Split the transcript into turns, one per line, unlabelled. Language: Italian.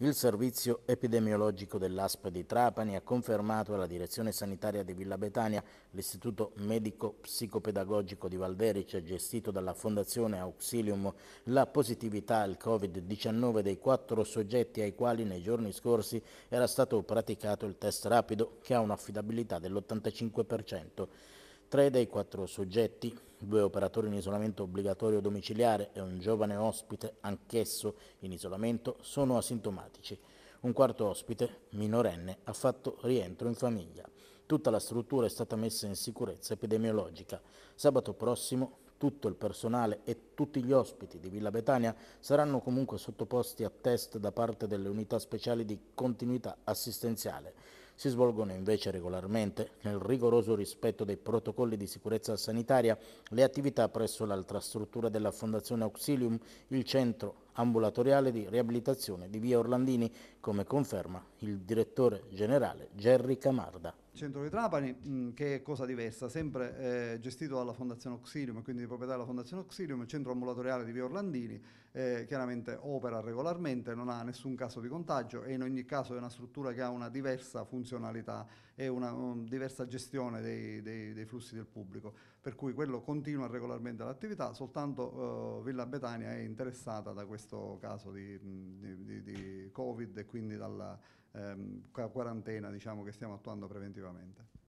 Il servizio epidemiologico dell'ASP di Trapani ha confermato alla Direzione Sanitaria di Villa Betania l'Istituto Medico Psicopedagogico di Valderice, gestito dalla Fondazione Auxilium, la positività al Covid-19 dei quattro soggetti ai quali nei giorni scorsi era stato praticato il test rapido, che ha un'affidabilità dell'85%. Tre dei quattro soggetti, due operatori in isolamento obbligatorio domiciliare e un giovane ospite, anch'esso in isolamento, sono asintomatici. Un quarto ospite, minorenne, ha fatto rientro in famiglia. Tutta la struttura è stata messa in sicurezza epidemiologica. Sabato prossimo tutto il personale e tutti gli ospiti di Villa Betania saranno comunque sottoposti a test da parte delle unità speciali di continuità assistenziale si svolgono invece regolarmente, nel rigoroso rispetto dei protocolli di sicurezza sanitaria, le attività presso l'altra struttura della Fondazione Auxilium, il centro ambulatoriale di riabilitazione di Via Orlandini, come conferma il direttore generale Gerry Camarda.
Centro di Trapani, mh, mm, che è cosa diversa, sempre eh, gestito dalla Fondazione Oxilium, quindi di proprietà della Fondazione Oxilium, il centro ambulatoriale di Via Orlandini, eh, chiaramente opera regolarmente, non ha nessun caso di contagio e in ogni caso è una struttura che ha una diversa funzionalità e una um, diversa gestione dei, dei, dei, flussi del pubblico, per cui quello continua regolarmente l'attività, soltanto uh, Villa Betania è interessata da questo caso di, mm, di, di, di Covid e quindi dalla ehm, quarantena diciamo, che stiamo attuando preventivamente.